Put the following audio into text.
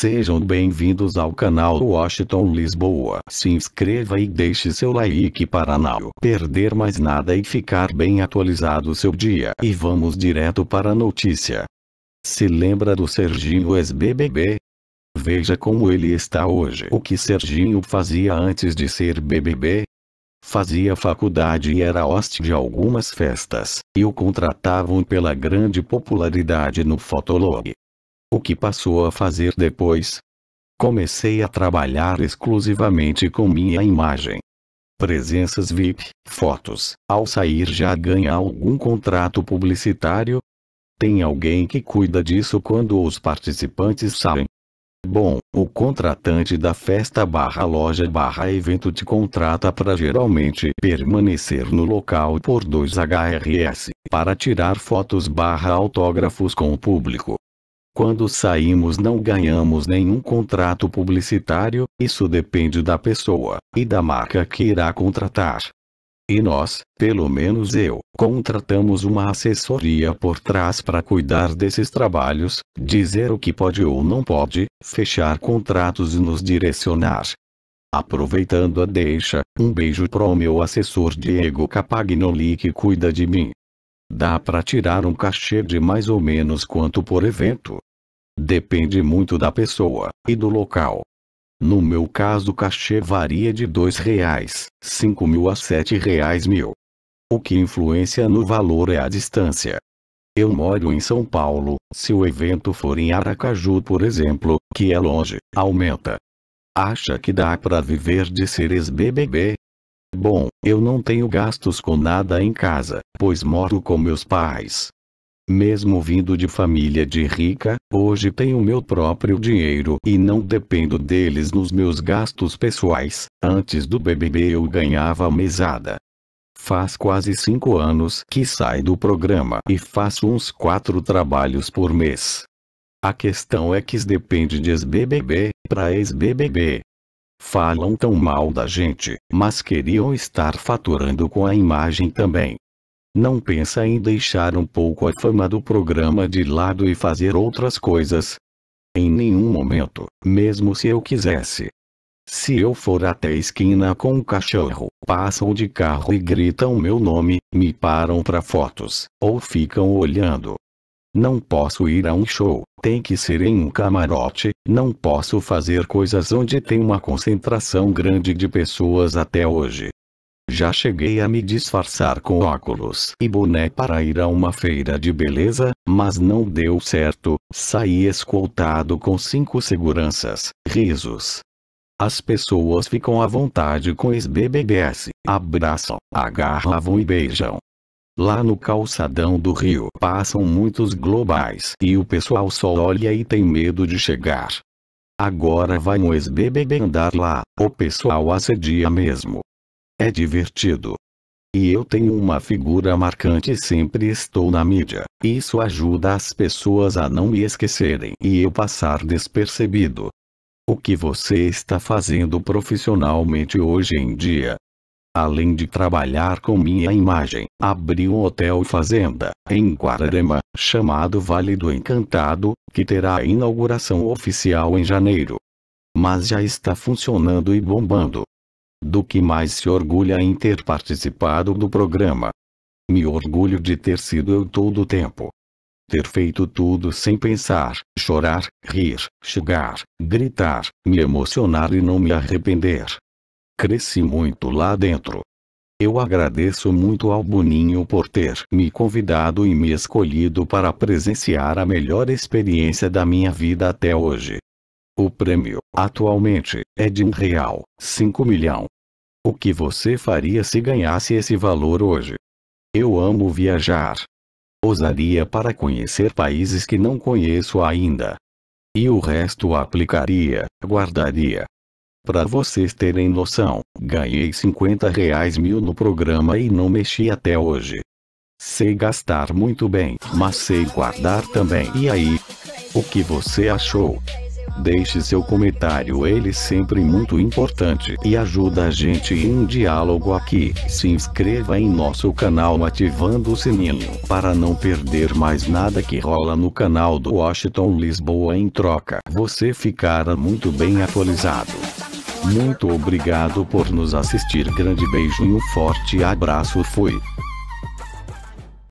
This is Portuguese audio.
Sejam bem-vindos ao canal Washington Lisboa. Se inscreva e deixe seu like para não perder mais nada e ficar bem atualizado seu dia. E vamos direto para a notícia. Se lembra do Serginho ex-BBB? Veja como ele está hoje. O que Serginho fazia antes de ser BBB? Fazia faculdade e era host de algumas festas, e o contratavam pela grande popularidade no Fotolog. O que passou a fazer depois? Comecei a trabalhar exclusivamente com minha imagem. Presenças VIP, fotos, ao sair já ganha algum contrato publicitário? Tem alguém que cuida disso quando os participantes saem? Bom, o contratante da festa barra loja barra evento te contrata para geralmente permanecer no local por 2 HRS, para tirar fotos barra autógrafos com o público. Quando saímos não ganhamos nenhum contrato publicitário, isso depende da pessoa e da marca que irá contratar. E nós, pelo menos eu, contratamos uma assessoria por trás para cuidar desses trabalhos, dizer o que pode ou não pode, fechar contratos e nos direcionar. Aproveitando a deixa, um beijo pro meu assessor Diego Capagnoli que cuida de mim. Dá para tirar um cachê de mais ou menos quanto por evento? Depende muito da pessoa e do local. No meu caso o cachê varia de R$ 2,00, cinco mil a R$ 7,00 mil. O que influencia no valor é a distância. Eu moro em São Paulo, se o evento for em Aracaju por exemplo, que é longe, aumenta. Acha que dá para viver de seres BBB? Bom, eu não tenho gastos com nada em casa, pois moro com meus pais, mesmo vindo de família de rica, hoje tenho meu próprio dinheiro e não dependo deles nos meus gastos pessoais. Antes do BBB eu ganhava mesada. Faz quase cinco anos que saio do programa e faço uns quatro trabalhos por mês. A questão é que depende de ex-BBB para ex-BBB. Falam tão mal da gente, mas queriam estar faturando com a imagem também. Não pensa em deixar um pouco a fama do programa de lado e fazer outras coisas? Em nenhum momento, mesmo se eu quisesse. Se eu for até a esquina com um cachorro, passam de carro e gritam meu nome, me param para fotos, ou ficam olhando. Não posso ir a um show, tem que ser em um camarote, não posso fazer coisas onde tem uma concentração grande de pessoas até hoje. Já cheguei a me disfarçar com óculos e boné para ir a uma feira de beleza, mas não deu certo, saí escoltado com cinco seguranças, risos. As pessoas ficam à vontade com ex-BBBs, abraçam, agarravam e beijam. Lá no calçadão do Rio passam muitos globais e o pessoal só olha e tem medo de chegar. Agora vai um ex-BBB andar lá, o pessoal assedia mesmo. É divertido. E eu tenho uma figura marcante e sempre estou na mídia. Isso ajuda as pessoas a não me esquecerem e eu passar despercebido. O que você está fazendo profissionalmente hoje em dia? Além de trabalhar com minha imagem, abri um hotel fazenda, em Guararema, chamado Vale do Encantado, que terá inauguração oficial em janeiro. Mas já está funcionando e bombando do que mais se orgulha em ter participado do programa. Me orgulho de ter sido eu todo o tempo. Ter feito tudo sem pensar, chorar, rir, chegar, gritar, me emocionar e não me arrepender. Cresci muito lá dentro. Eu agradeço muito ao Boninho por ter me convidado e me escolhido para presenciar a melhor experiência da minha vida até hoje. O prêmio, atualmente, é de um real, 5 milhão. O que você faria se ganhasse esse valor hoje? Eu amo viajar. Ousaria para conhecer países que não conheço ainda. E o resto aplicaria, guardaria. Para vocês terem noção, ganhei 50 reais mil no programa e não mexi até hoje. Sei gastar muito bem, mas sei guardar também. E aí? O que você achou? Deixe seu comentário, ele sempre muito importante e ajuda a gente em um diálogo aqui. Se inscreva em nosso canal ativando o sininho para não perder mais nada que rola no canal do Washington Lisboa em troca. Você ficará muito bem atualizado. Muito obrigado por nos assistir. Grande beijo e um forte abraço. Fui.